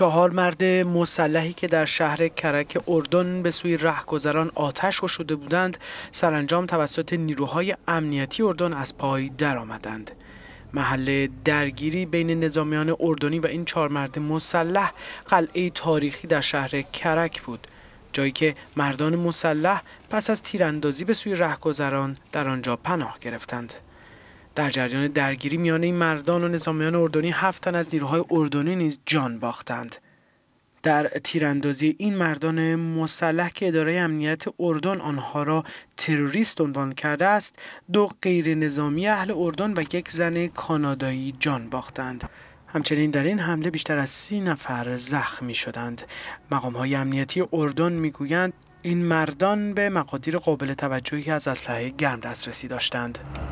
چهار مرد مسلحی که در شهر کرک اردن به سوی رهگذران آتش گشوده بودند سرانجام توسط نیروهای امنیتی اردن از پای درآمدند محل درگیری بین نظامیان اردنی و این چهار مرد مسلح قلعه تاریخی در شهر کرک بود جایی که مردان مسلح پس از تیراندازی به سوی رهگذران در آنجا پناه گرفتند در جریان درگیری میان این مردان و نظامیان اردنی هفت از نیروهای اردنی نیز جان باختند در تیراندازی این مردان مسلح که اداره امنیت اردن آنها را تروریست عنوان کرده است دو غیر نظامی اهل اردن و یک زن کانادایی جان باختند همچنین در این حمله بیشتر از سی نفر زخمی شدند مقام های امنیتی اردن میگویند این مردان به مقادیر قابل توجهی از اسلحه گرم دسترسی داشتند